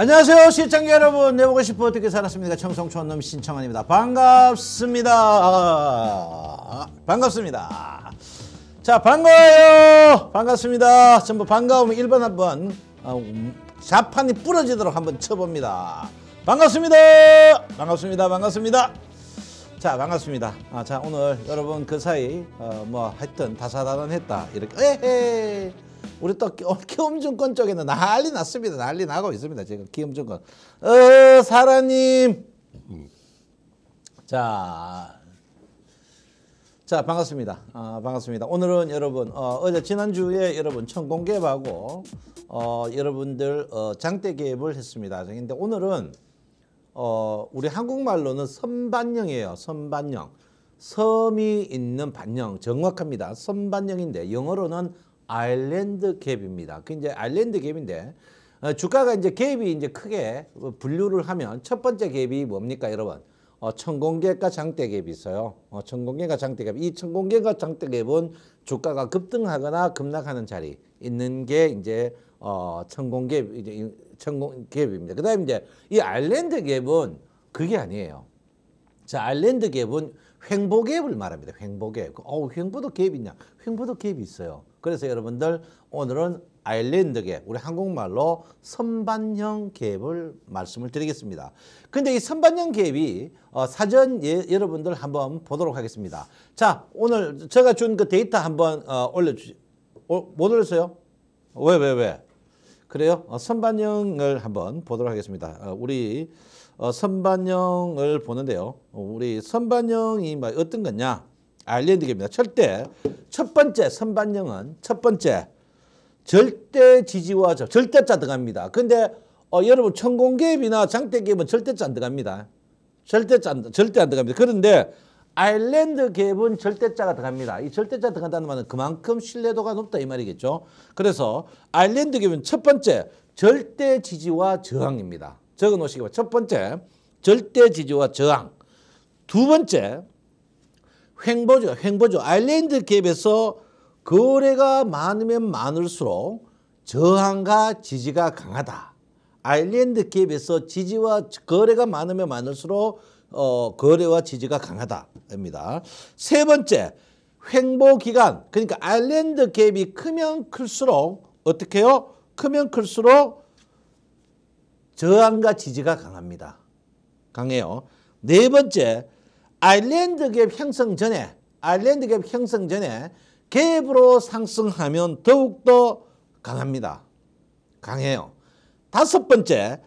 안녕하세요 시청자 여러분 내보고 싶어 어떻게 살았습니까 청송촌놈 신청환입니다 반갑습니다 반갑습니다 자 반가워요 반갑습니다 전부 반가움 1번 한번 어, 음, 자판이 부러지도록 한번 쳐봅니다 반갑습니다 반갑습니다 반갑습니다 자 반갑습니다 아, 자 오늘 여러분 그 사이 어, 뭐 했던 다사다난했다 이렇게 에헤이 우리 또기움증권 어, 쪽에는 난리 났습니다. 난리 나고 있습니다. 지금 키움증권. 어, 사라님. 자. 자 반갑습니다. 아, 반갑습니다. 오늘은 여러분 어, 어제 지난주에 여러분 천공개하고 어, 여러분들 어, 장대개입을 했습니다. 근데 오늘은 어, 우리 한국말로는 선반영이에요. 선반영. 섬이 있는 반영 정확합니다. 선반영인데 영어로는 아일랜드 갭입니다. 그 이제 아일랜드 갭인데 어, 주가가 이제 갭이 이제 크게 분류를 하면 첫 번째 갭이 뭡니까 여러분? 어, 천공개가 장대갭이 있어요. 어, 천공개가 장대갭. 이 천공개가 장대갭은 주가가 급등하거나 급락하는 자리 있는 게 이제 어, 천공갭 이제 천공갭입니다. 그다음 이제 이 아일랜드 갭은 그게 아니에요. 자, 아일랜드 갭은 횡보 갭을 말합니다. 횡보 갭. 어, 횡보도 갭 있냐? 횡보도 갭이 있어요. 그래서 여러분들 오늘은 아일랜드 계 우리 한국말로 선반형 계획을 말씀을 드리겠습니다. 근데 이 선반형 계획이 어, 사전 예, 여러분들 한번 보도록 하겠습니다. 자 오늘 제가 준 그 데이터 한번 어, 올려주시 어, 못 올렸어요? 왜 왜, 왜? 그래요? 어, 선반영을 한번 보도록 하겠습니다. 어, 우리 어, 선반영을 보는데요. 어, 우리 선반영이 뭐 어떤 거냐? 아일랜드계입니다. 절대 첫 번째 선반영은 첫 번째 절대 지지와 접, 절대자 들어갑니다. 근데 어, 여러분 천공개입이나 장대개입은 절대자 안 들어갑니다. 절대자 안, 절대 안 들어갑니다. 그런데 아일랜드 갭은 절대자가 들어갑니다. 이 절대자 들어간다는 말은 그만큼 신뢰도가 높다 이 말이겠죠. 그래서 아일랜드 갭은첫 번째 절대 지지와 저항입니다. 적어놓으시기 바랍니다. 첫 번째 절대 지지와 저항 두 번째 횡보죠. 횡보죠. 아일랜드 갭에서 거래가 많으면 많을수록 저항과 지지가 강하다. 아일랜드 갭에서 지지와 거래가 많으면 많을수록 어, 거래와 지지가 강하다입니다. 세 번째, 횡보 기간. 그러니까 아일랜드 갭이 크면 클수록 어떻게 해요? 크면 클수록 저항과 지지가 강합니다. 강해요. 네 번째, 아일랜드 갭 형성 전에 아일랜드 갭 형성 전에 갭으로 상승하면 더욱더 강합니다. 강해요. 다섯 번째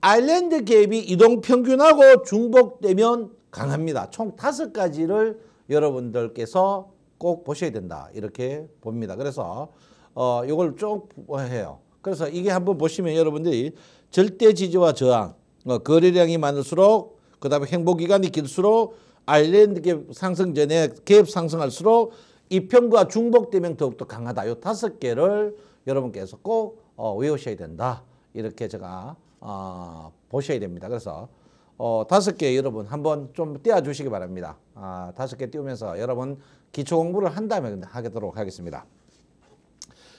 아일랜드 갭이 이동평균하고 중복되면 강합니다. 총 다섯 가지를 여러분들께서 꼭 보셔야 된다 이렇게 봅니다. 그래서 어 이걸 쭉 해요. 그래서 이게 한번 보시면 여러분들이 절대 지지와 저항 어, 거래량이 많을수록 그 다음에 행보기간이 길수록 아일랜드 갭 상승 전에 갭 상승할수록 이평가 중복되면 더욱더 강하다. 요 다섯 개를 여러분께서 꼭 어, 외우셔야 된다. 이렇게 제가 어, 보셔야 됩니다. 그래서 어, 다섯 개 여러분 한번 좀띄워주시기 바랍니다. 아, 다섯 개 띄우면서 여러분 기초 공부를 한 다음에 하도록 하겠습니다.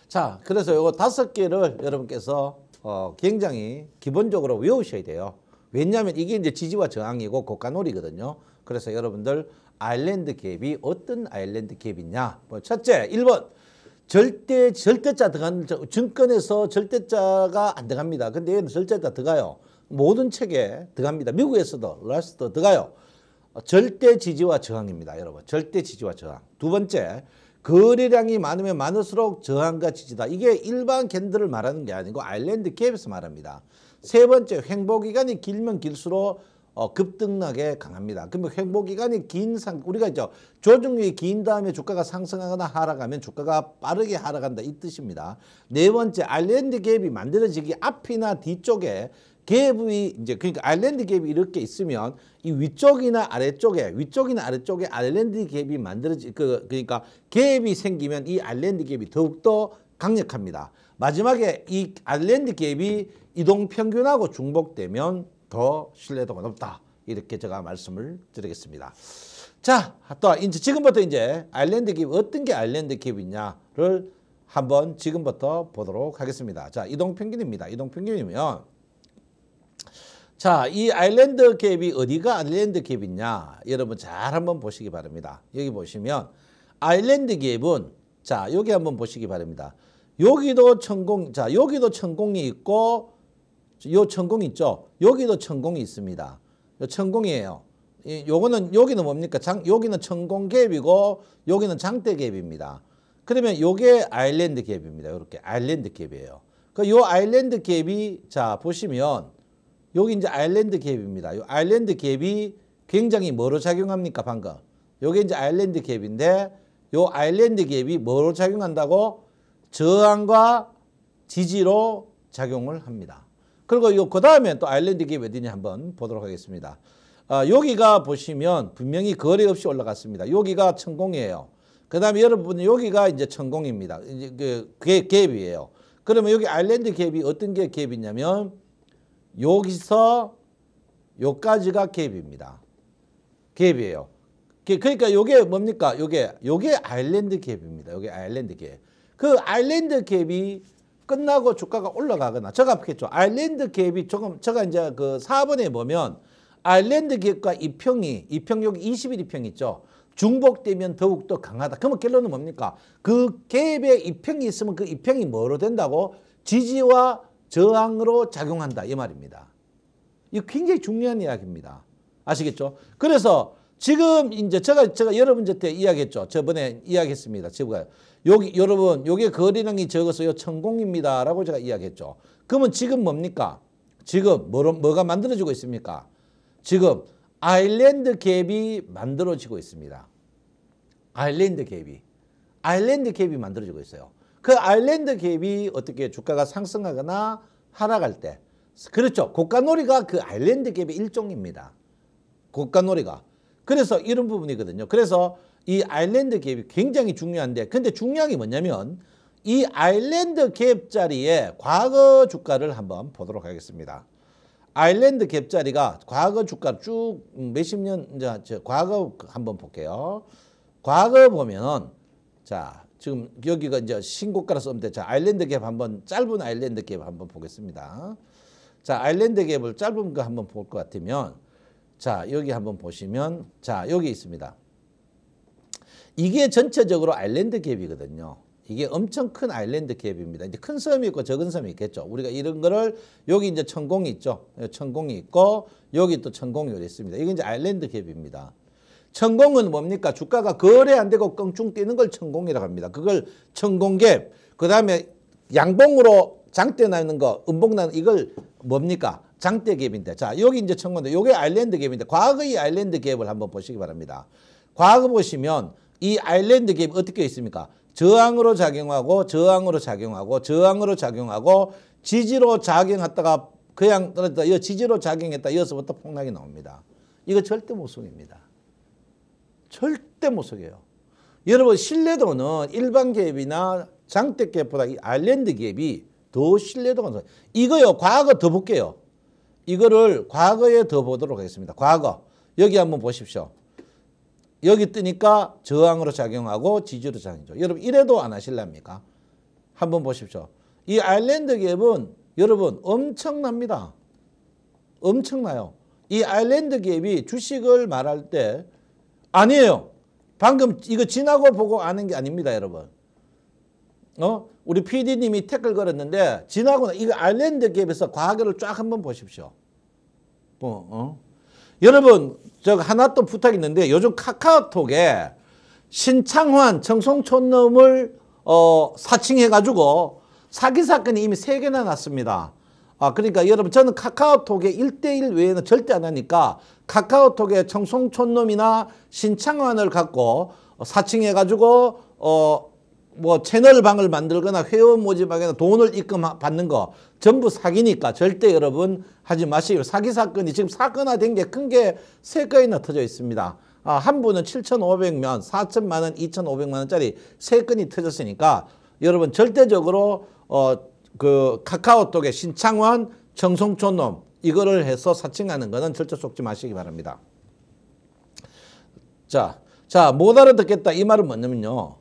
자, 그래서 요거 다섯 개를 여러분께서 어, 굉장히 기본적으로 외우셔야 돼요. 왜냐하면 이게 이제 지지와 저항이고 고가놀이거든요. 그래서 여러분들 아일랜드 갭이 어떤 아일랜드 갭이냐. 뭐 첫째, 1번. 절대, 절대자 들어간, 증권에서 절대자가 안 들어갑니다. 근데 얘는 절대자 들어가요. 모든 책에 들어갑니다. 미국에서도, 라스도 들어가요. 절대 지지와 저항입니다. 여러분. 절대 지지와 저항. 두 번째, 거래량이 많으면 많을수록 저항과 지지다. 이게 일반 캔들을 말하는 게 아니고 아일랜드 캡에서 말합니다. 세 번째 횡보기간이 길면 길수록 어, 급등락에 강합니다. 그러면 횡보기간이 긴 상, 우리가 이제 조정률이 긴 다음에 주가가 상승하거나 하락하면 주가가 빠르게 하락한다 이 뜻입니다. 네 번째 아일랜드 갭이 만들어지기 앞이나 뒤쪽에 갭이 이제 그러니까 아일랜드 갭이 이렇게 있으면 이 위쪽이나 아래쪽에 위쪽이나 아래쪽에 아일랜드 갭이 만들어지 그 그러니까 갭이 생기면 이 아일랜드 갭이 더욱더 강력합니다. 마지막에 이 아일랜드 갭이 이동 평균하고 중복되면 더 신뢰도가 높다. 이렇게 제가 말씀을 드리겠습니다. 자, 또 이제 지금부터 이제 아일랜드 갭 어떤 게 아일랜드 갭이냐를 한번 지금부터 보도록 하겠습니다. 자, 이동 평균입니다. 이동 평균이면 자, 이 아일랜드 갭이 어디가 아일랜드 갭이냐? 여러분 잘 한번 보시기 바랍니다. 여기 보시면 아일랜드 갭은 자, 여기 한번 보시기 바랍니다. 여기도 천공, 자, 여기도 천공이 있고, 요 천공 있죠? 여기도 천공이 있습니다. 요 천공이에요. 이, 요거는, 여기는 뭡니까? 장, 여기는 천공 갭이고, 여기는 장대 갭입니다. 그러면 요게 아일랜드 갭입니다. 이렇게 아일랜드 갭이에요. 그요 그러니까 아일랜드 갭이, 자, 보시면, 여기 이제 아일랜드 갭입니다. 요 아일랜드 갭이 굉장히 뭐로 작용합니까, 방금? 요게 이제 아일랜드 갭인데, 요 아일랜드 갭이 뭐로 작용한다고? 저항과 지지로 작용을 합니다. 그리고 이그 다음에 또 아일랜드계 외디냐 한번 보도록 하겠습니다. 아, 여기가 보시면 분명히 거래 없이 올라갔습니다. 여기가 천공이에요. 그 다음에 여러분 여기가 이제 천공입니다. 이제 그, 그게 갭이에요. 그러면 여기 아일랜드 갭이 어떤 게 갭이냐면 여기서 여기까지가 갭입니다. 갭이에요. 그러니까 이게 뭡니까? 이게 이게 아일랜드 갭입니다. 이게 아일랜드 갭. 그 아일랜드 갭이 끝나고 주가가 올라가거나 저값겠죠 가 아일랜드 갭이 조금 제가 이제 그 4번에 보면 아일랜드 갭과 이평이 이평 여기 21 이평 있죠. 중복되면 더욱더 강하다. 그러면 결론은 뭡니까? 그 갭에 이평이 있으면 그 이평이 뭐로 된다고? 지지와 저항으로 작용한다. 이 말입니다. 이 굉장히 중요한 이야기입니다. 아시겠죠? 그래서 지금 이제 제가 제가 여러분한테 이야기했죠. 저번에 이야기했습니다. 제가 여기 여러분 요게 거리량이 적어서 요 천공입니다. 라고 제가 이야기했죠. 그러면 지금 뭡니까? 지금 뭐로, 뭐가 만들어지고 있습니까? 지금 아일랜드 갭이 만들어지고 있습니다. 아일랜드 갭이. 아일랜드 갭이 만들어지고 있어요. 그 아일랜드 갭이 어떻게 주가가 상승하거나 하락할 때 그렇죠. 고가놀이가 그 아일랜드 갭의 일종입니다. 고가놀이가. 그래서 이런 부분이거든요. 그래서 이 아일랜드 갭이 굉장히 중요한데 근데 중요한 게 뭐냐면 이 아일랜드 갭 자리에 과거 주가를 한번 보도록 하겠습니다. 아일랜드 갭 자리가 과거 주가 쭉 몇십 년 이제 과거 한번 볼게요. 과거 보면자 지금 여기가 이제 신고가라 써면 돼. 자 아일랜드 갭 한번 짧은 아일랜드 갭 한번 보겠습니다. 자 아일랜드 갭을 짧은 거 한번 볼 것 같으면 자 여기 한번 보시면 자 여기 있습니다. 이게 전체적으로 아일랜드 갭이거든요. 이게 엄청 큰 아일랜드 갭입니다. 이제 큰 섬이 있고 적은 섬이 있겠죠. 우리가 이런 거를 여기 이제 천공이 있죠. 예, 천공이 있고 여기 또 천공이 있습니다. 이게 이제 아일랜드 갭입니다. 천공은 뭡니까? 주가가 거래 안 되고 껑충 뛰는 걸 천공이라고 합니다. 그걸 천공갭. 그다음에 양봉으로 장대 나는 거, 음봉 나는 이걸 뭡니까? 장대 갭인데. 자, 여기 이제 천공인데 요게 아일랜드 갭인데 과거의 아일랜드 갭을 한번 보시기 바랍니다. 과거 보시면 이 아일랜드 갭이 어떻게 있습니까? 저항으로 작용하고 저항으로 작용하고 저항으로 작용하고 지지로 작용했다가 그냥 떨어졌다. 이 지지로 작용했다. 이어서부터 폭락이 나옵니다. 이거 절대 못 속입니다. 절대 못 속여요. 여러분 신뢰도는 일반 갭이나 장대 갭보다 이 아일랜드 갭이 더 신뢰도가 높아요. 이거요. 과거 더 볼게요. 이거를 과거에 더 보도록 하겠습니다. 과거. 여기 한번 보십시오. 여기 뜨니까 저항으로 작용하고 지지로 작용이죠. 여러분 이래도 안 하실랍니까? 한번 보십시오. 이 아일랜드 갭은 여러분 엄청납니다. 엄청나요. 이 아일랜드 갭이 주식을 말할 때 아니에요. 방금 이거 지나고 보고 아는 게 아닙니다, 여러분. 어? 우리 PD님이 태클 걸었는데 지나고 이거 아일랜드 갭에서 과학을 쫙 한번 보십시오. 어, 어? 여러분 저 하나 또 부탁이 있는데 요즘 카카오톡에 신창환 청송촌놈을 어, 사칭해가지고 사기 사건이 이미 세개나 났습니다. 아 그러니까 여러분 저는 카카오톡에 일대일 외에는 절대 안 하니까 카카오톡에 청송촌놈이나 신창환을 갖고 사칭해가지고 어뭐 채널방을 만들거나 회원 모집하거나 돈을 입금받는 거 전부 사기니까 절대 여러분 하지 마시고 사기 사건이 지금 사건화된 게 큰 게 세 건이나 터져 있습니다. 아, 한 분은 7,500만, 4천만 원, 2,500만 원짜리 세 건이 터졌으니까 여러분 절대적으로 어, 그 카카오톡에 신창원, 정성촌놈 이거를 해서 사칭하는 거는 절대 속지 마시기 바랍니다. 자, 자, 못 알아듣겠다 이 말은 뭐냐면요.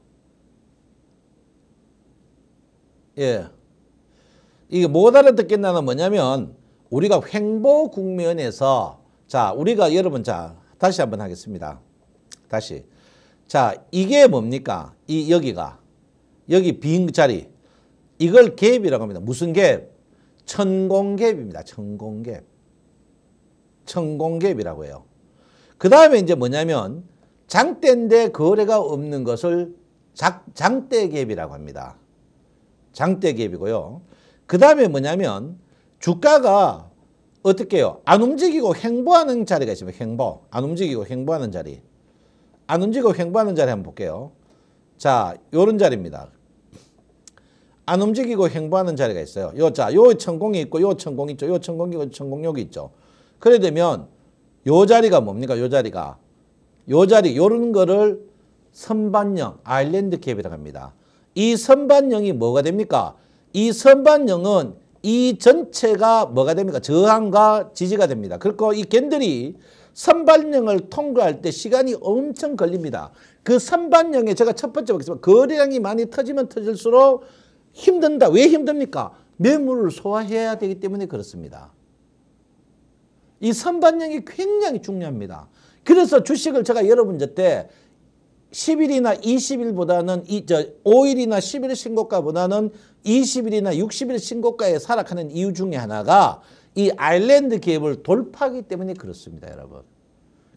예. 이게 못 알아듣겠나는 뭐냐면 우리가 횡보 국면에서 자 우리가 여러분 자 다시 한번 하겠습니다. 다시 자 이게 뭡니까 이 여기가 여기 빈 자리 이걸 갭이라고 합니다. 무슨 갭? 천공갭입니다. 천공갭. 천공갭이라고 해요. 그 다음에 이제 뭐냐면 장대인데 거래가 없는 것을 장, 장대갭이라고 합니다. 장대 갭이고요. 그 다음에 뭐냐면 주가가 어떻게 해요? 안 움직이고 횡보하는 자리가 있으면 횡보. 안 움직이고 횡보하는 자리. 안 움직이고 횡보하는 자리 한번 볼게요. 자, 요런 자리입니다. 안 움직이고 횡보하는 자리가 있어요. 요, 자, 요 천공이 있고, 요 천공 있죠. 요 천공이 있고, 천공 여기 있죠. 그래 되면, 요 자리가 뭡니까? 요 자리가. 요 자리, 요런 거를 선반형, 아일랜드 캡이라고 합니다. 이 선반영이 뭐가 됩니까? 이 선반영은 이 전체가 뭐가 됩니까? 저항과 지지가 됩니다. 그리고 이 겐들이 선반영을 통과할 때 시간이 엄청 걸립니다. 그 선반영에 제가 첫 번째 보겠습니다. 거래량이 많이 터지면 터질수록 힘든다. 왜 힘듭니까? 매물을 소화해야 되기 때문에 그렇습니다. 이 선반영이 굉장히 중요합니다. 그래서 주식을 제가 여러분들 때 10일이나 20일보다는 이, 저 5일이나 10일 신고가보다는 20일이나 60일 신고가에 하락하는 이유 중에 하나가 이 아일랜드 기업을 돌파하기 때문에 그렇습니다. 여러분.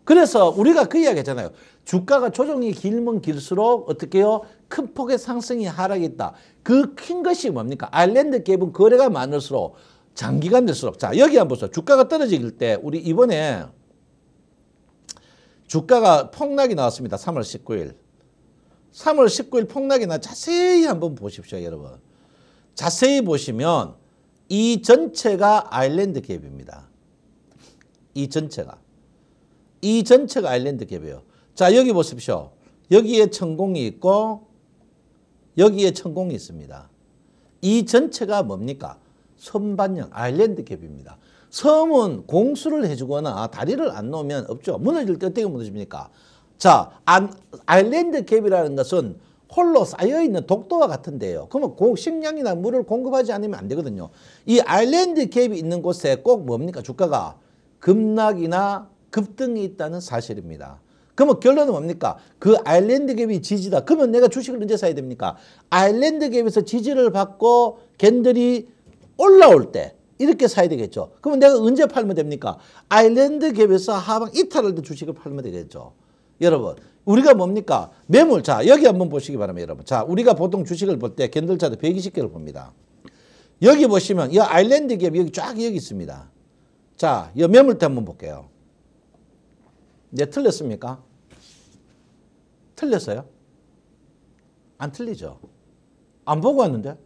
그래서 우리가 그 이야기 했잖아요. 주가가 조정이 길면 길수록 어떻게 해요? 큰 폭의 상승이 하락했다그 큰 것이 뭡니까? 아일랜드 기업은 거래가 많을수록 장기간 될수록 자 여기 한번 보세요. 주가가 떨어질 때 우리 이번에 주가가 폭락이 나왔습니다. 3월 19일. 3월 19일 폭락이 나 자세히 한번 보십시오, 여러분. 자세히 보시면 이 전체가 아일랜드 갭입니다. 이 전체가. 이 전체가 아일랜드 갭이에요. 자, 여기 보십시오. 여기에 천공이 있고 여기에 천공이 있습니다. 이 전체가 뭡니까? 선반영 아일랜드 갭입니다. 섬은 공수를 해주거나 다리를 안 놓으면 없죠. 무너질 때 어떻게 무너집니까? 자, 안, 아일랜드 갭이라는 것은 홀로 쌓여있는 독도와 같은데요. 그러면 식량이나 물을 공급하지 않으면 안 되거든요. 이 아일랜드 갭이 있는 곳에 꼭 뭡니까? 주가가 급락이나 급등이 있다는 사실입니다. 그러면 결론은 뭡니까? 그 아일랜드 갭이 지지다. 그러면 내가 주식을 언제 사야 됩니까? 아일랜드 갭에서 지지를 받고 겐들이 올라올 때 이렇게 사야 되겠죠. 그러면 내가 언제 팔면 됩니까? 아일랜드 갭에서 하방 이탈할 때 주식을 팔면 되겠죠. 여러분 우리가 뭡니까? 매물 자 여기 한번 보시기 바랍니다. 여러분 자 우리가 보통 주식을 볼때 캔들 차트 120개를 봅니다. 여기 보시면 이 아일랜드 갭 여기 쫙 여기 있습니다. 자, 이 매물대 한번 볼게요. 이 네, 틀렸습니까? 틀렸어요? 안 틀리죠? 안 보고 왔는데?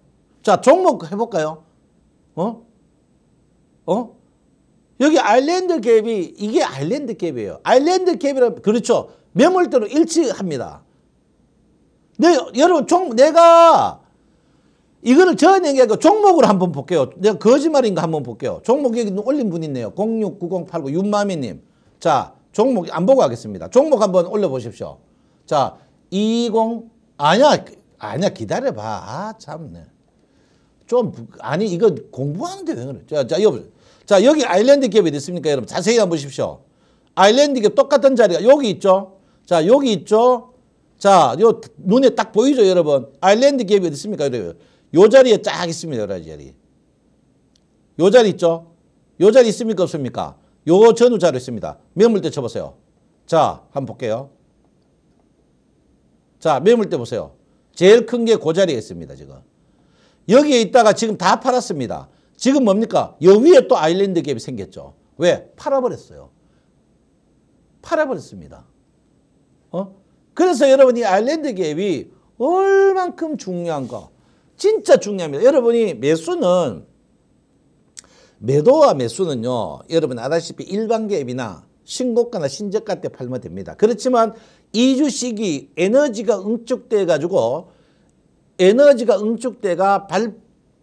자, 종목 해볼까요? 어? 어? 여기 아일랜드 갭이 이게 아일랜드 갭이에요. 아일랜드 갭이라 그렇죠. 매물대로 일치합니다. 네, 여러분 종 내가 이거를 전 얘기하고 종목으로 한번 볼게요. 내가 거짓말인가 한번 볼게요. 종목 여기 올린 분 있네요. 069089 윤마미님. 자, 종목 안 보고 하겠습니다. 종목 한번 올려보십시오. 자, 20 아니야 아니야 기다려봐. 아 참네. 좀 아니 이거 공부하는데 왜 그래? 자, 자 여보세요. 자, 여기 아일랜드 기업이 됐습니까 여러분 자세히 한번 보십시오. 아일랜드 기업 똑같은 자리가 여기 있죠. 자, 여기 있죠. 자, 요 눈에 딱 보이죠, 여러분. 아일랜드 기업이 됐습니까 여러분. 요 자리에 쫙 있습니다. 여요 자리. 요 자리 있죠? 요 자리 있습니까? 없습니까? 요 전후 자료 있습니다. 매물대 쳐보세요. 자, 한번 볼게요. 자, 매물대 보세요. 제일 큰 게고 그 자리에 있습니다, 지금. 여기에 있다가 지금 다 팔았습니다. 지금 뭡니까? 여기에 또 아일랜드 갭이 생겼죠. 왜? 팔아버렸어요. 팔아버렸습니다. 어? 그래서 여러분 이 아일랜드 갭이 얼만큼 중요한가? 진짜 중요합니다. 여러분이 매수는 매도와 매수는요. 여러분 아다시피 일반 갭이나 신고가나 신저가 때 팔면 됩니다. 그렇지만 2주 시기 에너지가 응축돼 가지고 에너지가 응축돼가 발,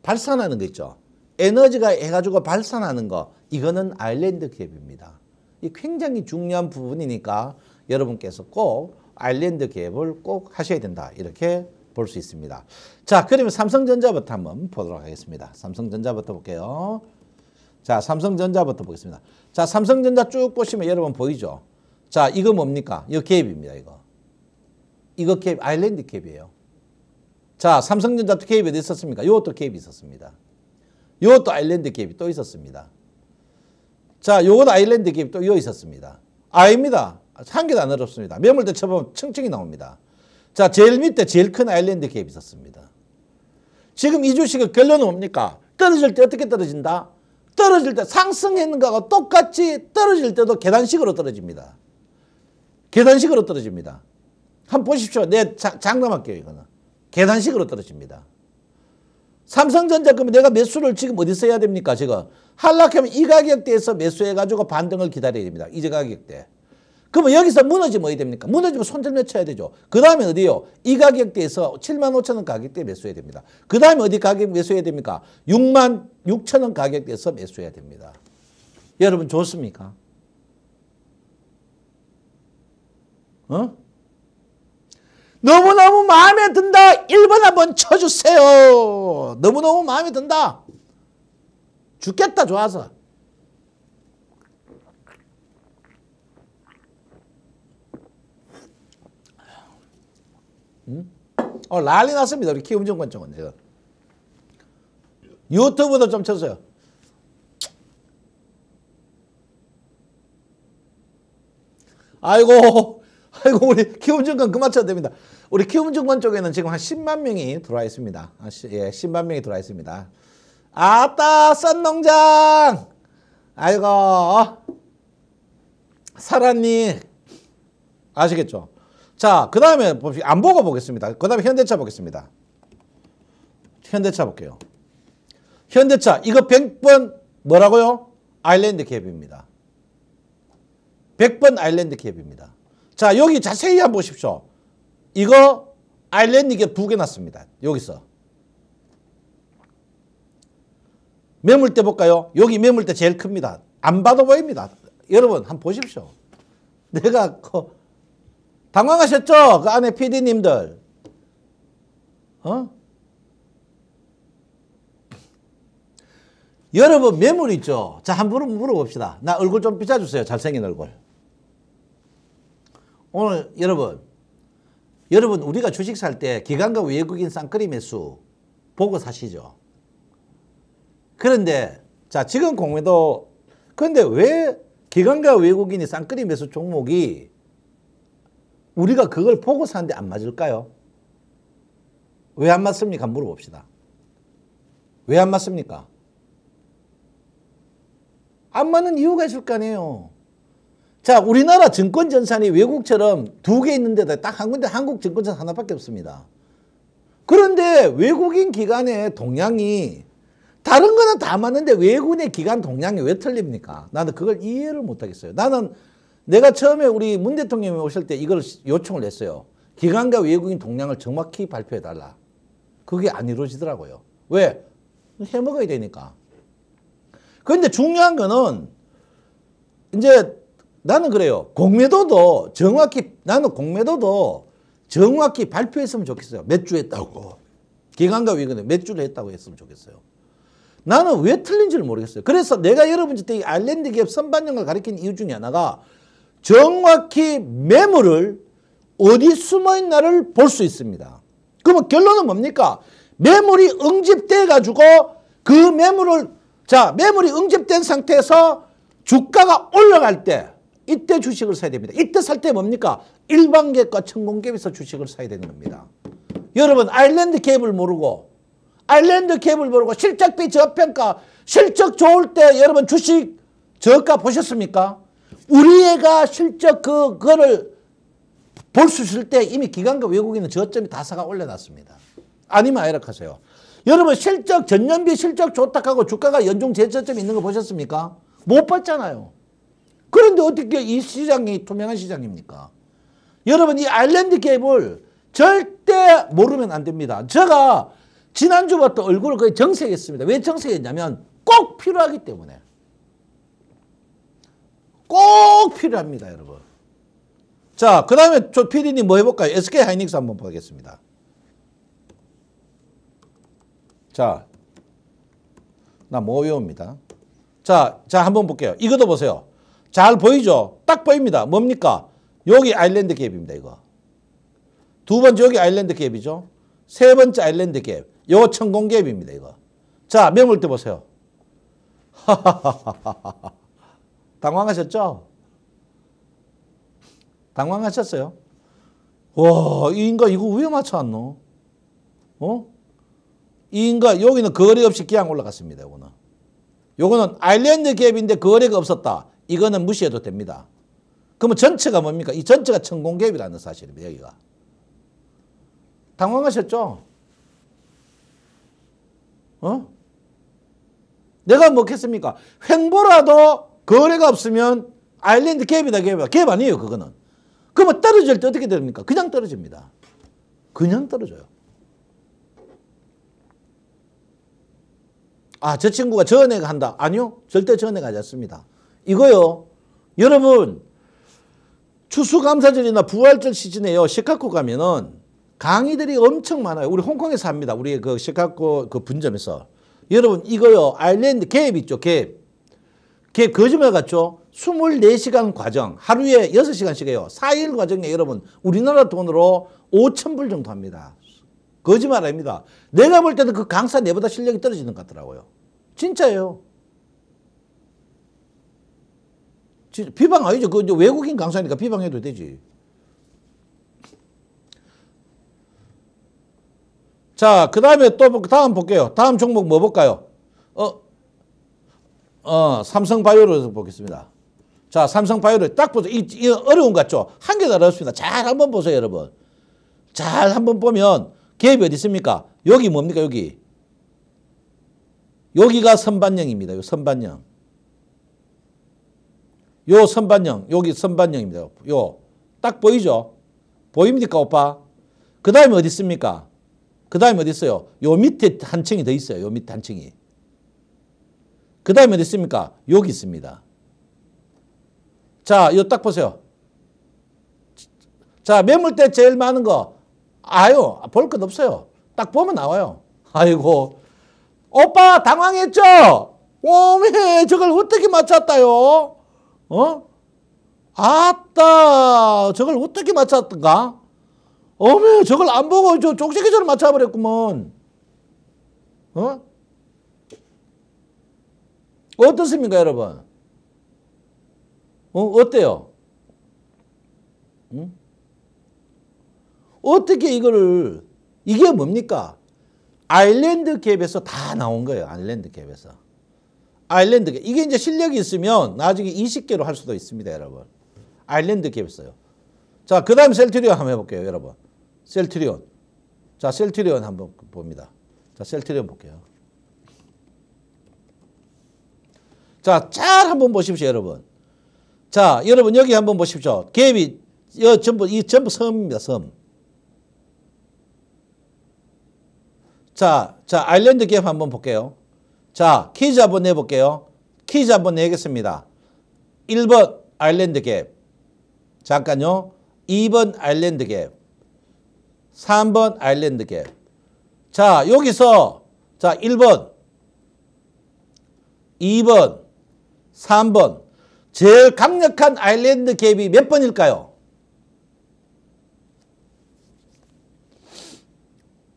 발산하는 거 있죠. 에너지가 해가지고 발산하는 거 이거는 아일랜드 갭입니다. 이 굉장히 중요한 부분이니까 여러분께서 꼭 아일랜드 갭을 꼭 하셔야 된다 이렇게 볼 수 있습니다. 자 그러면 삼성전자부터 한번 보도록 하겠습니다. 삼성전자부터 볼게요. 자 삼성전자부터 보겠습니다. 자 삼성전자 쭉 보시면 여러분 보이죠? 자 이거 뭡니까? 이거 갭입니다 이거. 이거 갭 아일랜드 갭이에요. 자 삼성전자도 갭이 어디 있었습니까? 이것도 갭이 있었습니다. 이것도 아일랜드 기업이 또 있었습니다. 자, 요건 아일랜드 기업이 또 이어 있었습니다. 아입니다. 한 개도 안 어렵습니다. 매물대 쳐보면 층층이 나옵니다. 자, 제일 밑에 제일 큰 아일랜드 기업이 있었습니다. 지금 이 주식의 결론은 뭡니까? 떨어질 때 어떻게 떨어진다? 떨어질 때 상승했는 거하고 똑같이 떨어질 때도 계단식으로 떨어집니다. 계단식으로 떨어집니다. 한번 보십시오. 내 장담할게요, 이거는. 계단식으로 떨어집니다. 삼성전자 그러면 내가 매수를 지금 어디서 해야 됩니까? 지금 한락하면이 가격대에서 매수해가지고 반등을 기다려야 됩니다. 이제 가격대. 그러면 여기서 무너지면 어디 됩니까? 무너지면 손절매 쳐야 되죠. 그 다음에 어디요? 이 가격대에서 7만 5천 원 가격대에 매수해야 됩니다. 그 다음에 어디 가격 매수해야 됩니까? 6만 6천 원 가격대에서 매수해야 됩니다. 여러분 좋습니까? 어? 너무너무 마음에 든다. 1번 한번 쳐주세요. 너무너무 마음에 든다. 죽겠다 좋아서. 음? 어, 난리 났습니다. 우리 키움증관청은 제가. 유튜브도 좀 쳤어요. 아이고 아이고 우리 키움증권 그만쳐도 됩니다. 우리 키움증권 쪽에는 지금 한 10만 명이 들어와 있습니다. 아, 시, 예, 10만 명이 들어와 있습니다. 아따 썬 농장 아이고 어? 사라니 아시겠죠? 자, 그 다음에 안 보고 보겠습니다. 그 다음에 현대차 보겠습니다. 현대차 볼게요. 현대차 이거 100번 뭐라고요? 아일랜드 캡입니다. 100번 아일랜드 캡입니다. 자 여기 자세히 한번 보십시오. 이거 아일랜드에 두개 났습니다. 여기서. 매물대 볼까요? 여기 매물대 제일 큽니다. 안 받아 보입니다. 여러분 한번 보십시오. 내가 그 당황하셨죠? 그 안에 PD님들. 어? 여러분 매물 있죠? 자, 한번 물어봅시다. 나 얼굴 좀 삐져주세요. 잘생긴 얼굴. 오늘 여러분, 여러분 우리가 주식 살 때 기관과 외국인 쌍끌이 매수 보고 사시죠. 그런데 자 지금 공매도 그런데 왜 기관과 외국인이 쌍끌이 매수 종목이 우리가 그걸 보고 사는데 안 맞을까요? 왜 안 맞습니까? 물어봅시다. 왜 안 맞습니까? 안 맞는 이유가 있을 거 아니에요. 자, 우리나라 증권 전산이 외국처럼 두 개 있는데다 딱 한 군데 한국 증권 전산 하나밖에 없습니다. 그런데 외국인 기관의 동향이 다른 거는 다 맞는데 외국인의 기관 동향이 왜 틀립니까? 나는 그걸 이해를 못 하겠어요. 나는 내가 처음에 우리 문 대통령이 오실 때 이걸 요청을 했어요. 기관과 외국인 동향을 정확히 발표해 달라. 그게 안 이루어지더라고요. 왜? 해먹어야 되니까. 그런데 중요한 거는 이제 나는 그래요. 공매도도 정확히 나는 공매도도 정확히 발표했으면 좋겠어요. 몇 주 했다고. 기간과 위근에몇 주를 했다고 했으면 좋겠어요. 나는 왜 틀린지를 모르겠어요. 그래서 내가 여러분들한테 아일랜드 기업 선반영을 가르친 이유 중에 하나가 정확히 매물을 어디 숨어있나를 볼 수 있습니다. 그러면 결론은 뭡니까? 매물이 응집돼가지고 그 매물을 자 매물이 응집된 상태에서 주가가 올라갈 때 이때 주식을 사야 됩니다. 이때 살 때 뭡니까? 일반갭과 천공갭에서 주식을 사야 되는 겁니다. 여러분 아일랜드 갭을 모르고 아일랜드 갭을 모르고 실적비 저평가 실적 좋을 때 여러분 주식 저가 보셨습니까? 우리 애가 실적 그, 거를볼 수 있을 때 이미 기관과 외국인은 저점이 다 사가 올려놨습니다. 아니면 하락하세요. 여러분 실적 전년비 실적 좋다 하고 주가가 연중 재저점 있는 거 보셨습니까? 못 봤잖아요. 그런데 어떻게 이 시장이 투명한 시장입니까? 여러분 이 아일랜드 게을 절대 모르면 안 됩니다. 제가 지난주부터 얼굴을 거의 정색했습니다. 왜 정색했냐면 꼭 필요하기 때문에. 꼭 필요합니다. 여러분. 자, 그 다음에 저 PD님 뭐 해볼까요? SK 하이닉스 한번 보겠습니다. 자, 나뭐 외웁니다. 자, 자, 한번 볼게요. 이것도 보세요. 잘 보이죠? 딱 보입니다. 뭡니까? 여기 아일랜드 갭입니다. 이거. 두 번째 여기 아일랜드 갭이죠. 세 번째 아일랜드 갭. 요거 천공 갭입니다. 이거. 자, 매물 때 보세요. 당황하셨죠? 당황하셨어요? 와, 이 인간 이거 왜 맞춰 안노어이 인간 여기는 거래 없이 그냥 올라갔습니다. 이거는이거는 아일랜드 갭인데 거래가 없었다. 이거는 무시해도 됩니다. 그러면 전체가 뭡니까? 이 전체가 천공개입이라는 사실입니다. 여기가. 당황하셨죠? 어? 내가 뭐겠습니까? 횡보라도 거래가 없으면 아일랜드 갭이다 갭이다. 갭 아니에요 그거는. 그러면 떨어질 때 어떻게 됩니까? 그냥 떨어집니다. 그냥 떨어져요. 아, 저 친구가 저은 한다. 아니요. 절대 저 은행 지 않습니다. 이거요. 여러분 추수감사절이나 부활절 시즌에요. 시카고 가면은 강의들이 엄청 많아요. 우리 홍콩에서 합니다. 우리 그 시카고 그 분점에서. 여러분 이거요. 아일랜드 갭 있죠. 갭. 갭 거짓말 같죠? 24시간 과정 하루에 6시간씩 해요. 4일 과정에 여러분 우리나라 돈으로 5천불 정도 합니다. 거짓말 아닙니다. 내가 볼 때는 그 강사 내보다 실력이 떨어지는 것 같더라고요. 진짜예요. 비방 아니죠. 그 외국인 강사니까 비방해도 되지. 자, 그 다음에 또, 다음 볼게요. 다음 종목 뭐 볼까요? 어, 어, 삼성 바이오를 보겠습니다. 자, 삼성 바이오를 딱 보세요. 이, 이 어려운 것 같죠? 한 개도 어렵습니다. 잘 한번 보세요, 여러분. 잘 한번 보면 갭이 어디 있습니까? 여기 뭡니까, 여기? 여기가 선반영입니다. 선반영. 요 선반영, 여기 선반영입니다. 요. 딱 보이죠? 보입니까, 오빠? 그 다음에 어디 있습니까? 그 다음에 어디 있어요? 요 밑에 한 층이 더 있어요. 요 밑에 한 층이. 그 다음에 어디 있습니까? 여기 있습니다. 자, 이거 딱 보세요. 자, 매물 때 제일 많은 거. 아유, 볼것 없어요. 딱 보면 나와요. 아이고. 오빠, 당황했죠? 오메, 저걸 어떻게 맞췄다요? 어? 아따 저걸 어떻게 맞췄던가? 어메 저걸 안 보고 저 쪽지기처럼 맞춰버렸구먼. 어? 어떻습니까 여러분? 어, 어때요? 응? 어떻게 이거를 이게 뭡니까? 아일랜드 갭에서 다 나온 거예요. 아일랜드 갭에서. 아일랜드 갭. 이게 이제 실력이 있으면 나중에 20개로 할 수도 있습니다, 여러분. 아일랜드 갭 있어요. 자, 그 다음 셀트리온 한번 해볼게요, 여러분. 셀트리온. 자, 셀트리온 한번 봅니다. 자, 셀트리온 볼게요. 자, 잘 한번 보십시오, 여러분. 자, 여러분 여기 한번 보십시오. 갭이 여 전부 이 전부 섬입니다, 섬. 자, 자, 아일랜드 갭 한번 볼게요. 자, 퀴즈 한 번 내볼게요. 퀴즈 한 번 내겠습니다. 1번 아일랜드 갭. 잠깐요. 2번 아일랜드 갭. 3번 아일랜드 갭. 자, 여기서 자, 1번, 2번, 3번. 제일 강력한 아일랜드 갭이 몇 번일까요?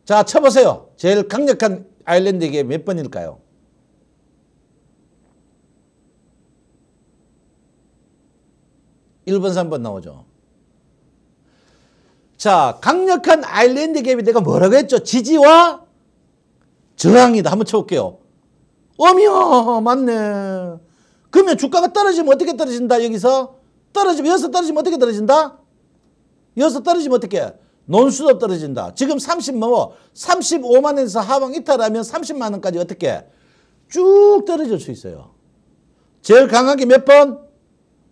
자, 쳐보세요. 제일 강력한 아일랜드 갭이 몇 번일까요? 1번, 3번 나오죠. 자, 강력한 아일랜드 갭이 내가 뭐라고 했죠? 지지와 저항이다. 한번 쳐볼게요. 어미야, 맞네. 그러면 주가가 떨어지면 어떻게 떨어진다, 여기서? 떨어지면, 여기서 떨어지면 어떻게 떨어진다? 여기서 떨어지면 어떻게? 논수도 떨어진다. 지금 30, 뭐, 35만원에서 하방 이탈하면 30만원까지 어떻게? 쭉 떨어질 수 있어요. 제일 강하게 몇 번?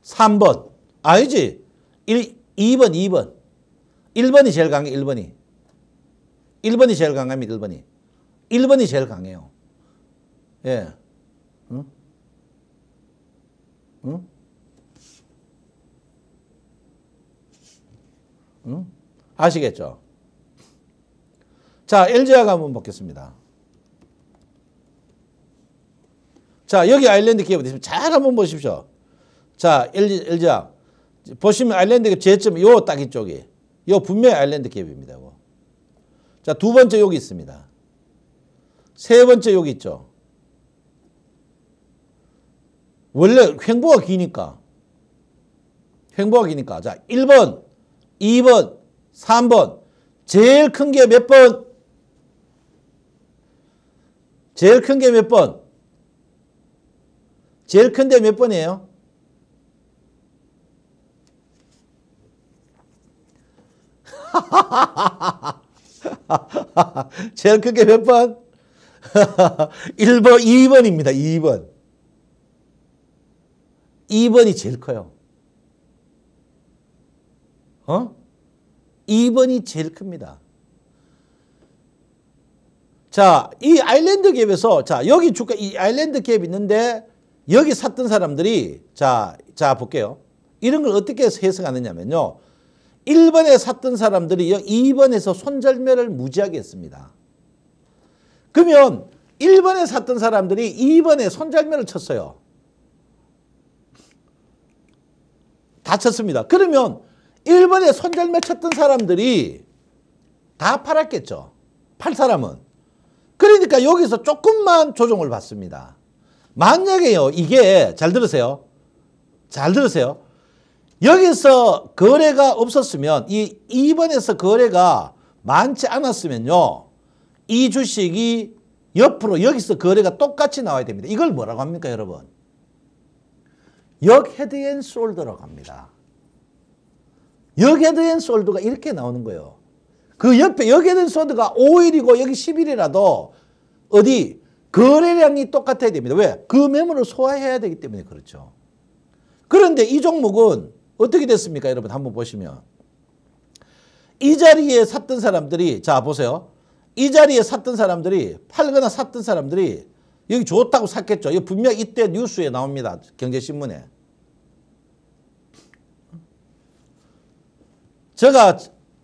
3번. 아니지. 1, 2번, 2번. 1번이 제일 강해, 1번이. 1번이 제일 강합니다, 1번이. 1번이 제일 강해요. 예. 응? 응? 응? 아시겠죠? 자, l g 화 한번 보겠습니다. 자, 여기 아일랜드 기업있습니잘 한번 보십시오. 자, LG, LG화. 보시면 아일랜드 갭 제점 요딱 이쪽이 요 분명히 아일랜드 갭입니다. 자두 번째 여기 있습니다. 세 번째 여기 있죠. 원래 횡보가 기니까 횡보가 기니까 자 1번 2번 3번 제일 큰 게 몇 번? 제일 큰 게 몇 번? 제일 큰 데 몇 번이에요? 제일 큰게몇 번? 1번, 2번입니다. 2번. 2번이 제일 커요. 어? 2번이 제일 큽니다. 자, 이 아일랜드 갭에서, 자, 여기 주가, 이 아일랜드 갭 있는데, 여기 샀던 사람들이, 자, 자, 볼게요. 이런 걸 어떻게 해석하느냐면요. 1번에 샀던 사람들이 2번에서 손절매를 무지하게 했습니다. 그러면 1번에 샀던 사람들이 2번에 손절매를 쳤어요. 다 쳤습니다. 그러면 1번에 손절매 쳤던 사람들이 다 팔았겠죠. 팔 사람은. 그러니까 여기서 조금만 조정을 받습니다. 만약에요. 이게 잘 들으세요. 잘 들으세요. 여기서 거래가 없었으면 이 2번에서 거래가 많지 않았으면요. 이 주식이 옆으로 여기서 거래가 똑같이 나와야 됩니다. 이걸 뭐라고 합니까 여러분? 역헤드앤솔더라고 합니다. 역헤드앤솔더가 이렇게 나오는 거예요. 그 옆에 역헤드앤솔더가 5일이고 여기 10일이라도 어디 거래량이 똑같아야 됩니다. 왜? 그 매물을 소화해야 되기 때문에 그렇죠. 그런데 이 종목은 어떻게 됐습니까? 여러분 한번 보시면. 이 자리에 샀던 사람들이 자 보세요. 이 자리에 샀던 사람들이 팔거나 샀던 사람들이 여기 좋다고 샀겠죠. 이 분명 이때 뉴스에 나옵니다. 경제신문에. 제가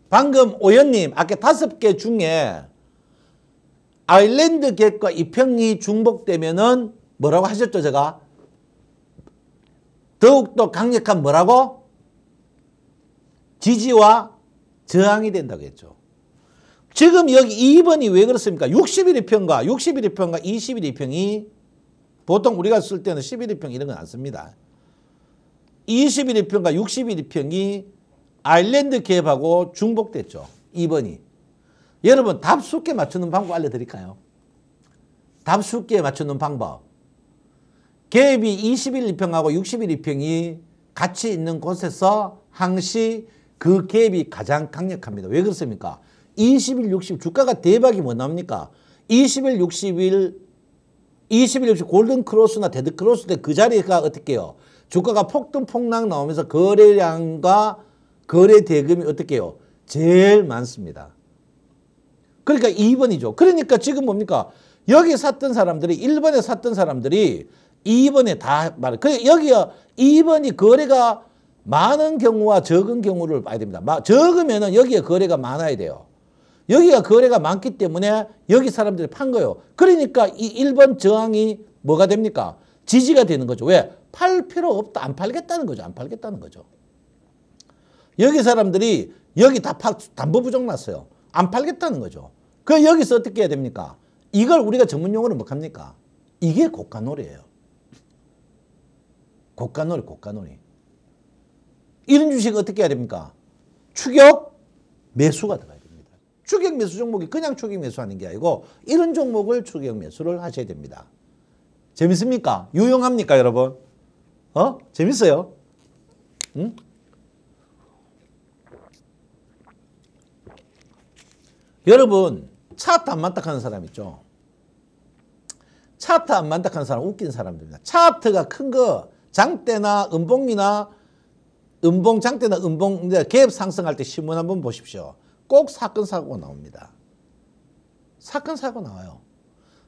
방금 오연님 아까 다섯 개 중에 아일랜드 객과 이평이 중복되면은 뭐라고 하셨죠 제가? 더욱더 강력한 뭐라고? 지지와 저항이 된다고 했죠. 지금 여기 2번이 왜 그렇습니까? 6 0 평과 6 0 평과 2 0 평이 보통 우리가 쓸 때는 1 1평 이런 건 안 씁니다. 2 0 평과 6 0 평이 아일랜드 개입하고 중복됐죠. 2번이. 여러분 답 쉽게 맞추는 방법 알려드릴까요? 답 쉽게 맞추는 방법. 개입이 2 0평하고6 0평이 같이 있는 곳에서 항시 그 갭이 가장 강력합니다. 왜 그렇습니까? 20일 60 주가가 대박이 뭐 나옵니까? 20일 60일 20일 60 골든 크로스나 데드 크로스 때 그 자리가 어떻게 해요? 주가가 폭등폭락 나오면서 거래량과 거래 대금이 어떻게 해요? 제일 많습니다. 그러니까 2번이죠. 그러니까 지금 뭡니까? 여기 샀던 사람들이 1번에 샀던 사람들이 2번에 다 말. 해그 여기요. 2번이 거래가 많은 경우와 적은 경우를 봐야 됩니다. 적으면 여기에 거래가 많아야 돼요. 여기가 거래가 많기 때문에 여기 사람들이 판 거예요. 그러니까 이 1번 저항이 뭐가 됩니까? 지지가 되는 거죠. 왜? 팔 필요 없다. 안 팔겠다는 거죠. 안 팔겠다는 거죠. 여기 사람들이 여기 다 파, 담보 부정 났어요. 안 팔겠다는 거죠. 그 여기서 어떻게 해야 됩니까? 이걸 우리가 전문 용어로 뭐 합니까? 이게 고가놀이에요. 고가놀이, 고가놀이. 이런 주식 어떻게 해야 됩니까? 추격 매수가 들어가야 됩니다. 추격 매수 종목이 그냥 추격 매수하는 게 아니고 이런 종목을 추격 매수를 하셔야 됩니다. 재밌습니까? 유용합니까 여러분? 어? 재밌어요? 응? 여러분 차트 안 만딱하는 사람 있죠? 차트 안 만딱하는 사람 웃긴 사람들입니다. 차트가 큰거 장대나 은봉이나 은봉장 때나 은봉 개업 상승할 때 신문 한번 보십시오. 꼭 사건 사고 나옵니다. 사건 사고 나와요.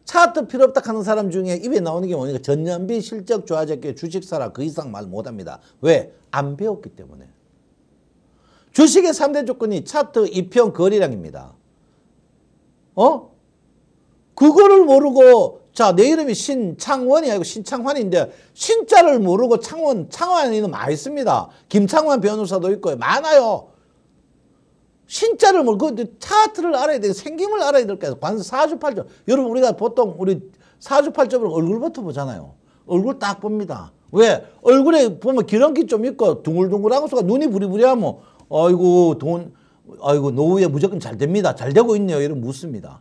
차트 필요 없다 하는 사람 중에 입에 나오는 게뭐니까 전년비 실적 좋아졌기에 주식 사라 그 이상 말 못합니다. 왜? 안 배웠기 때문에. 주식의 3대 조건이 차트, 2평 거래량입니다. 어? 그거를 모르고 자, 내 이름이 신창원이 아니고 신창환인데 신자를 모르고 창원, 창환이는 많이 씁니다. 김창환 변호사도 있고 많아요. 신자를 모르고 그 차트를 알아야 돼. 생김을 알아야 될 거예요. 관세 4팔점 여러분 우리가 보통 우리 48점으로 얼굴부터 보잖아요. 얼굴 딱 봅니다. 왜? 얼굴에 보면 기름기 좀 있고 둥글둥글하고과 눈이 부리부리하면 아이고 돈 아이고 노후에 무조건 잘 됩니다. 잘 되고 있네요. 이런 묻습니다.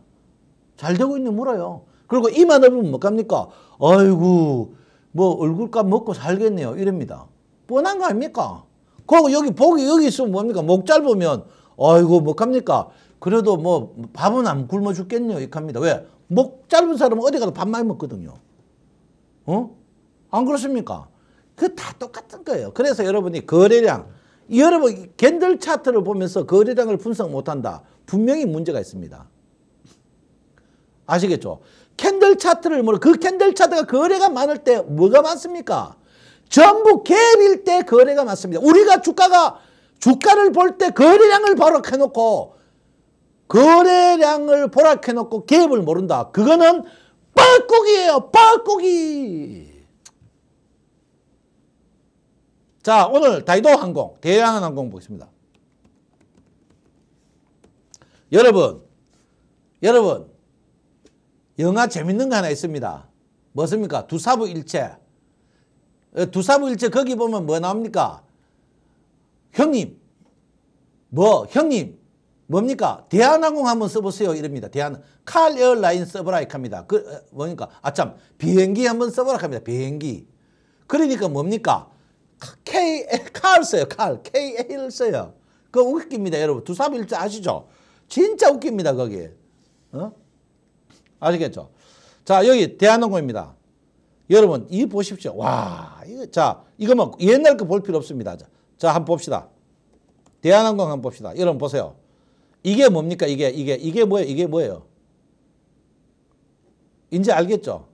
잘 되고 있네 물어요. 그리고 이만 넓으면 뭡니까? 아이고 뭐 얼굴값 먹고 살겠네요 이럽니다. 뻔한 거 아닙니까? 그리고 여기 복이 여기 있으면 뭡니까? 목 짧으면 아이고 뭡합니까 그래도 뭐 밥은 안 굶어 죽겠네요 이렇게 합니다. 왜? 목 짧은 사람은 어디 가도 밥 많이 먹거든요. 어? 안 그렇습니까? 그 다 똑같은 거예요. 그래서 여러분이 거래량, 여러분 겐들 차트를 보면서 거래량을 분석 못한다. 분명히 문제가 있습니다. 아시겠죠? 캔들 차트를 모르고 그 캔들 차트가 거래가 많을 때 뭐가 많습니까? 전부 갭일 때 거래가 많습니다. 우리가 주가가 주가를 볼 때 거래량을 바로 해놓고 거래량을 보락해놓고 갭을 모른다. 그거는 뻘고기예요. 뻘고기. 자 오늘 다이도 항공 대양 항공 보겠습니다. 여러분 여러분 영화 재밌는 거 하나 있습니다. 뭐습니까? 두사부일체. 어, 두사부일체 거기 보면 뭐 나옵니까? 형님. 뭐 형님. 뭡니까? 대한항공 한번 써보세요. 이럽니다. 대한 칼 에어라인 써보라 합니다. 그 어, 뭡니까? 아참 비행기 한번 써보라 합니다. 비행기. 그러니까 뭡니까? K 칼 써요. 칼 k 를 써요. 그거 웃깁니다, 여러분. 두사일체 아시죠? 진짜 웃깁니다, 거기. 어? 아시겠죠? 자, 여기 대한항공입니다. 여러분, 이 보십시오. 와, 이거, 자, 이거 뭐 옛날 거 볼 필요 없습니다. 자, 자, 한 번 봅시다. 대한항공 한번 봅시다. 여러분 보세요. 이게 뭡니까? 이게, 이게, 이게 뭐예요? 이게 뭐예요? 이제 알겠죠?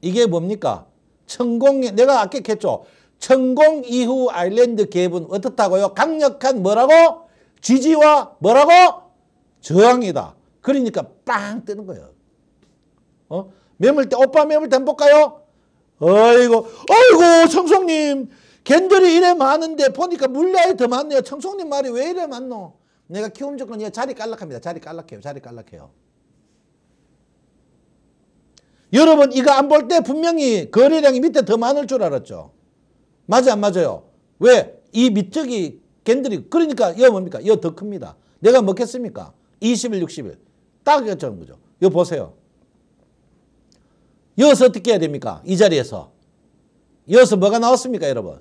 이게 뭡니까? 천공, 내가 아까 했죠? 천공 이후 아일랜드 개은 어떻다고요? 강력한 뭐라고? 지지와 뭐라고? 저항이다. 그러니까 빵 뜨는 거예요. 어? 매물 때 오빠 매물 때 볼까요? 어이구 어이구 청송님 겐들이 이래 많은데 보니까 물량이 더 많네요. 청송님 말이 왜 이래 많노? 내가 키움 조건 이 자리 깔락합니다. 자리 깔락해요. 자리 깔락해요. 여러분 이거 안 볼 때 분명히 거래량이 밑에 더 많을 줄 알았죠. 맞아 안 맞아요? 왜? 이 밑쪽이 겐들이 그러니까 이거 뭡니까? 이거 더 큽니다. 내가 먹겠습니까? 20일 60일 딱 정도죠. 이거 보세요. 여기서 어떻게 해야 됩니까? 이 자리에서. 여기서 뭐가 나왔습니까, 여러분?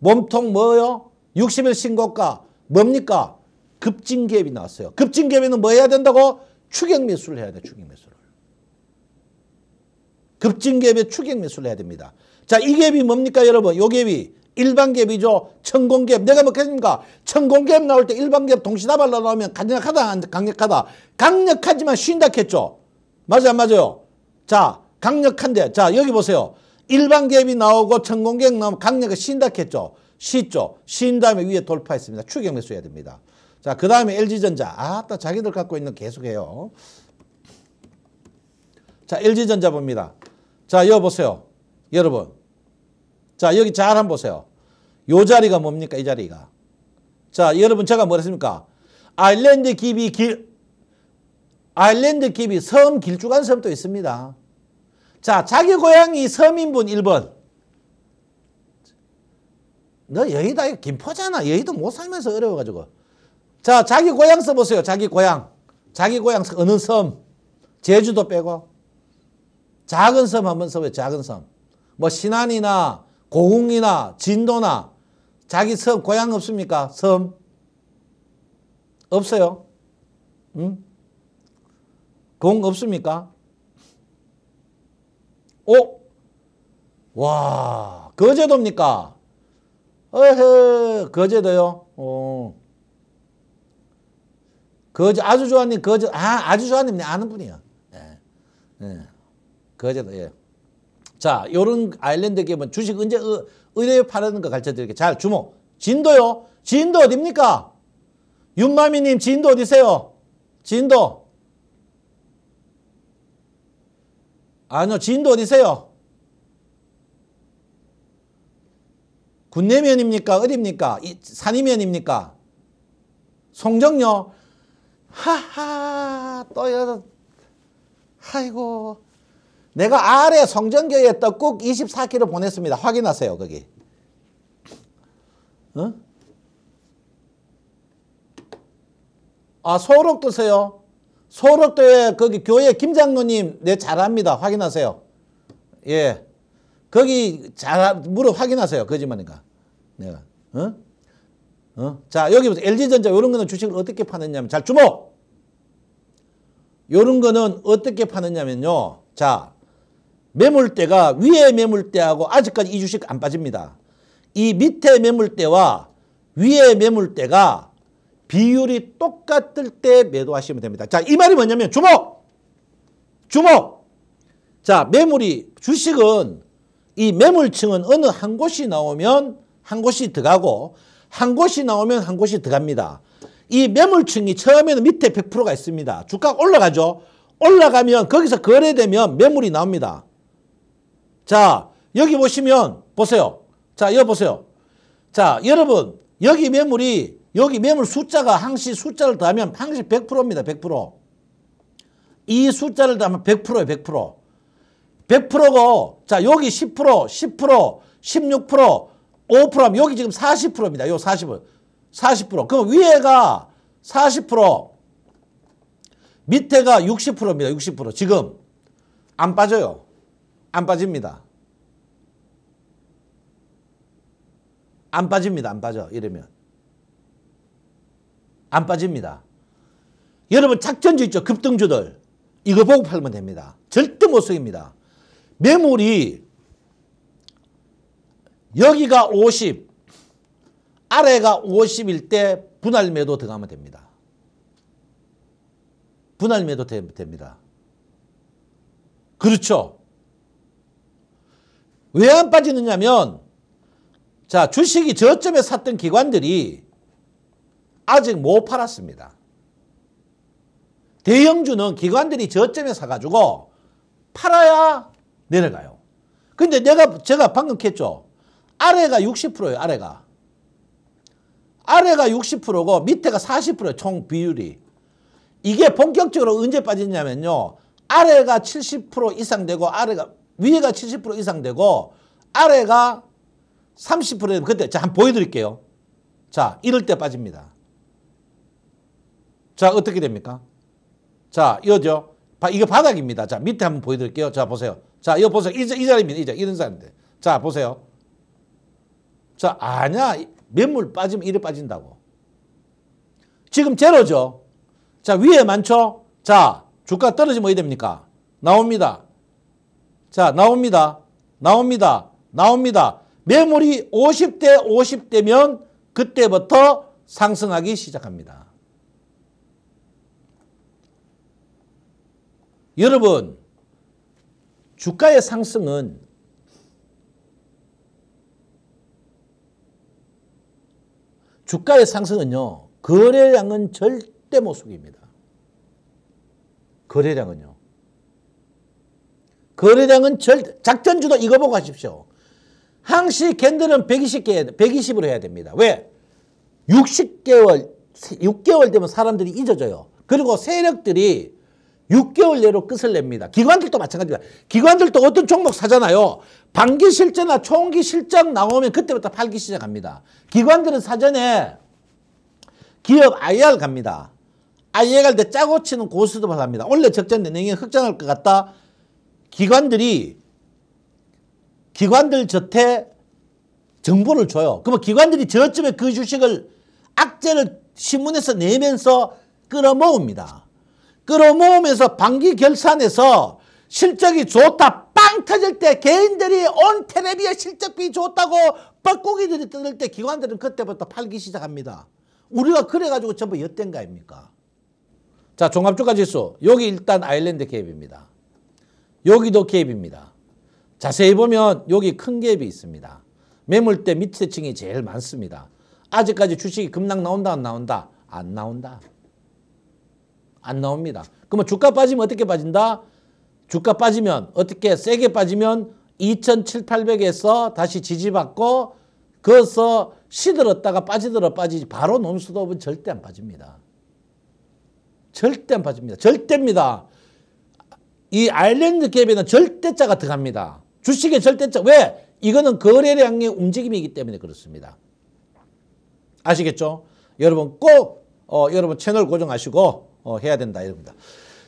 몸통 뭐요? 60일 신고가 뭡니까? 급진개입이 나왔어요. 급진개입에는 뭐 해야 된다고? 추격매수를 해야 돼, 추격매수를. 급진개입에 추격매수를 해야 됩니다. 자, 이 갭이 뭡니까, 여러분? 요 갭이 일반 갭이죠. 천공갭. 내가 먹겠습니까? 뭐 천공갭 나올 때 일반 갭 동시다발로 나오면 강력하다, 강력하다. 강력하지만 쉰다 했죠. 맞아요, 맞아요. 자, 강력한데 자 여기 보세요. 일반 갭이 나오고 천공격 나오면 강력을 신닥했죠. 쉬죠. 쉰 다음에 위에 돌파했습니다. 추격 매수해야 됩니다. 자, 그 다음에 LG전자. 아따, 자기들 갖고 있는 계속해요. 자, LG전자 봅니다. 자, 여 보세요. 여러분. 자, 여기 잘 한번 보세요. 요 자리가 뭡니까? 이 자리가. 자, 여러분 제가 뭐랬습니까? 아일랜드 기비 길, 아일랜드 기비 섬 길쭉한 섬도 있습니다. 자, 자기 고향이 서민분 1번. 너 여의다, 김포잖아. 여의도 못 살면서 어려워가지고. 자, 자기 고향 써보세요. 자기 고향. 자기 고향 어느 섬. 제주도 빼고. 작은 섬 한번 써보세요. 작은 섬. 뭐 신안이나 고흥이나 진도나 자기 섬, 고향 없습니까? 섬. 없어요. 응? 공 없습니까? 어? 와, 거제도입니까? 어허, 거제도요? 어. 거제, 아주조아님, 거제, 아, 아주조아님, 아는 분이야. 예. 예. 거제도, 예. 자, 요런 아일랜드 기업은 주식 언제 의, 의뢰에 팔는 거 가르쳐 드릴게요. 잘 주목. 진도요? 진도 어딥니까? 윤마미님, 진도 어디세요? 진도. 아니요. 지인도 어디세요? 군내면입니까? 어디입니까? 산이면입니까? 송정요? 하하 또 여, 아이고 내가 아래 성전교회 떡국 24kg 보냈습니다. 확인하세요 거기. 어? 아 소록 드세요. 소록도에 거기 교회 김장로님 내 네, 잘합니다. 확인하세요. 예. 거기 잘 물어 확인하세요. 거짓말인가? 내가. 어? 어? 자, 여기 보세요. LG전자 요런 거는 주식을 어떻게 파느냐면 잘 주목. 요런 거는 어떻게 파느냐면요. 자, 매물대가 위에 매물대하고 아직까지 이 주식 안 빠집니다. 이 밑에 매물대와 위에 매물대가 비율이 똑같을 때 매도하시면 됩니다. 자, 이 말이 뭐냐면 주목! 주목! 자, 매물이 주식은 이 매물층은 어느 한 곳이 나오면 한 곳이 들어가고 한 곳이 나오면 한 곳이 들어갑니다. 이 매물층이 처음에는 밑에 100%가 있습니다. 주가가 올라가죠. 올라가면 거기서 거래되면 매물이 나옵니다. 자, 여기 보시면 보세요. 자, 여기 보세요. 자, 여러분 여기 매물이 여기 매물 숫자가 항시 숫자를 더하면 항시 100%입니다. 100%. 이 숫자를 더하면 100%예요. 100%. 100%고 자 여기 10%, 10%, 16%, 5%하면 여기 지금 40%입니다. 요 40%. 40%. 그럼 위에가 40%, 밑에가 60%입니다. 60%. 지금 안 빠져요. 안 빠집니다. 안 빠집니다. 안 빠져. 이러면. 안 빠집니다. 여러분 작전주 있죠? 급등주들. 이거 보고 팔면 됩니다. 절대 못 속입니다. 매물이 여기가 50, 아래가 50일 때 분할 매도 들어가면 됩니다. 분할 매도 됩니다. 그렇죠? 왜 안 빠지느냐면 자 주식이 저점에 샀던 기관들이 아직 못 팔았습니다. 대형주는 기관들이 저점에 사가지고 팔아야 내려가요. 근데 내가, 제가 방금 캤죠. 아래가 60%예요, 아래가. 아래가 60%고 밑에가 40%총 비율이. 이게 본격적으로 언제 빠지냐면요. 아래가 70% 이상 되고 아래가 위에가 70% 이상 되고 아래가 30% 그때 자 한번 보여드릴게요. 자 이럴 때 빠집니다. 자, 어떻게 됩니까? 자, 이거죠. 이거 바닥입니다. 자, 밑에 한번 보여드릴게요. 자, 보세요. 자, 이거 보세요. 이, 이 자리입니다. 이자 이런 자리인데. 자, 보세요. 자, 아냐. 몇물 빠지면 이래 빠진다고. 지금 제로죠. 자, 위에 많죠? 자, 주가 떨어지면 어디 됩니까? 나옵니다. 자, 나옵니다. 나옵니다. 나옵니다. 매물이 50대 50대면 그때부터 상승하기 시작합니다. 여러분 주가의 상승은 주가의 상승은요. 거래량은 절대 모속입니다. 거래량은요. 거래량은 절 작전주도 이거 보고 하십시오. 항시 캔들은 120개, 120으로 해야 됩니다. 왜? 60개월, 6개월 되면 사람들이 잊어져요. 그리고 세력들이 6개월 내로 끝을 냅니다. 기관들도 마찬가지입니다. 기관들도 어떤 종목 사잖아요. 반기 실제나 총기 실적 나오면 그때부터 팔기 시작합니다. 기관들은 사전에 기업 IR 갑니다. IR 갈 때 짜고 치는 고스톱을 합니다. 원래 적전 내년 흑장할 것 같다. 기관들이 기관들 저태 정보를 줘요. 그러면 기관들이 저점에 그 주식을 악재를 신문에서 내면서 끌어모읍니다. 끌어모으면서 반기 결산해서 실적이 좋다 빵 터질 때 개인들이 온 테레비에 실적비 좋다고 뻐꾸기들이 뜯을 때 기관들은 그때부터 팔기 시작합니다. 우리가 그래가지고 전부 엿된가입니까? 자 종합주가지수 여기 일단 아일랜드 갭입니다. 여기도 갭입니다. 자세히 보면 여기 큰 갭이 있습니다. 매물대 밑에 층이 제일 많습니다. 아직까지 주식이 급락 나온다 안 나온다? 안 나온다. 안 나옵니다. 그러면 주가 빠지면 어떻게 빠진다? 주가 빠지면 어떻게 세게 빠지면 2,700에서 다시 지지받고 거기서 시들었다가 빠지더라 빠지지 바로 논스톱은 절대 안 빠집니다. 절대 안 빠집니다. 절대입니다. 이 아일랜드 갭에는 절대자가 들어갑니다. 주식의 절대자. 왜? 이거는 거래량의 움직임이기 때문에 그렇습니다. 아시겠죠? 여러분 꼭 어, 여러분 채널 고정하시고 어, 해야 된다 이겁니다.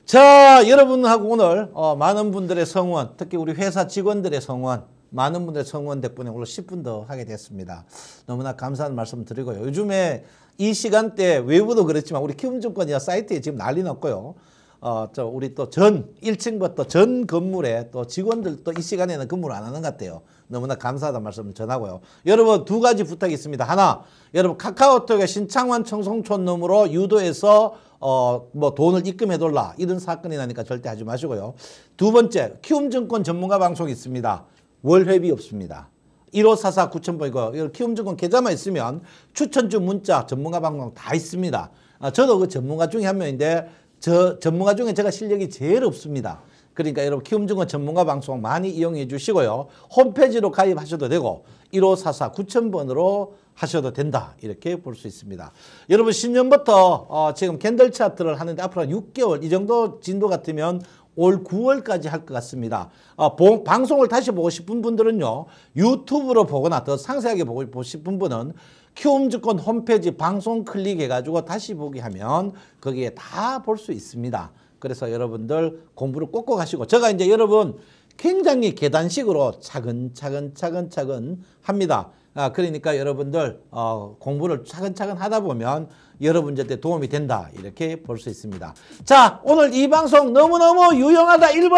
자 여러분하고 오늘 어, 많은 분들의 성원 특히 우리 회사 직원들의 성원 많은 분들의 성원 덕분에 오늘 10분 더 하게 됐습니다. 너무나 감사한 말씀 드리고요. 요즘에 이 시간대 외부도 그렇지만 우리 키움증권이야 사이트에 지금 난리 났고요. 어, 저 우리 또 전 1층부터 전 건물에 또 직원들도 이 시간에는 근무를 안 하는 것 같아요. 너무나 감사하다는 말씀 을 전하고요. 여러분 두 가지 부탁이 있습니다. 하나, 여러분 카카오톡에 신창원 청송촌 놈으로 유도해서 어, 뭐 돈을 입금해돌라 이런 사건이 나니까 절대 하지 마시고요. 두 번째, 키움증권 전문가 방송이 있습니다. 월회비 없습니다. 1544 9000번이고 키움증권 계좌만 있으면 추천주 문자 전문가 방송 다 있습니다. 아, 저도 그 전문가 중에 한 명인데 저 전문가 중에 제가 실력이 제일 없습니다. 그러니까 여러분 키움증권 전문가 방송 많이 이용해 주시고요. 홈페이지로 가입하셔도 되고 1544 9000번으로 하셔도 된다 이렇게 볼 수 있습니다. 여러분 10년부터 어, 지금 캔들 차트를 하는데 앞으로 한 6개월 이 정도 진도 같으면 올 9월까지 할 것 같습니다. 어, 보, 방송을 다시 보고 싶은 분들은요. 유튜브로 보거나 더 상세하게 보고 싶은 분은 키움증권 홈페이지 방송 클릭해가지고 다시 보기 하면 거기에 다 볼 수 있습니다. 그래서 여러분들 공부를 꼭꼭 하시고 제가 이제 여러분 굉장히 계단식으로 차근차근 차근차근 합니다. 아, 그러니까 여러분들 어, 공부를 차근차근 하다 보면 여러분들한테 도움이 된다 이렇게 볼 수 있습니다. 자 오늘 이 방송 너무너무 유용하다 1번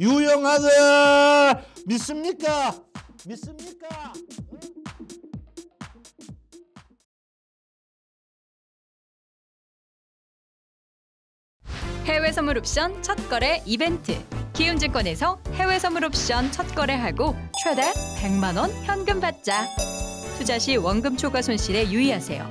유용하다 믿습니까? 믿습니까? 해외 선물 옵션 첫 거래 이벤트 기운증권에서 해외 선물 옵션 첫 거래하고 최대 100만 원 현금 받자. 투자 시 원금 초과 손실에 유의하세요.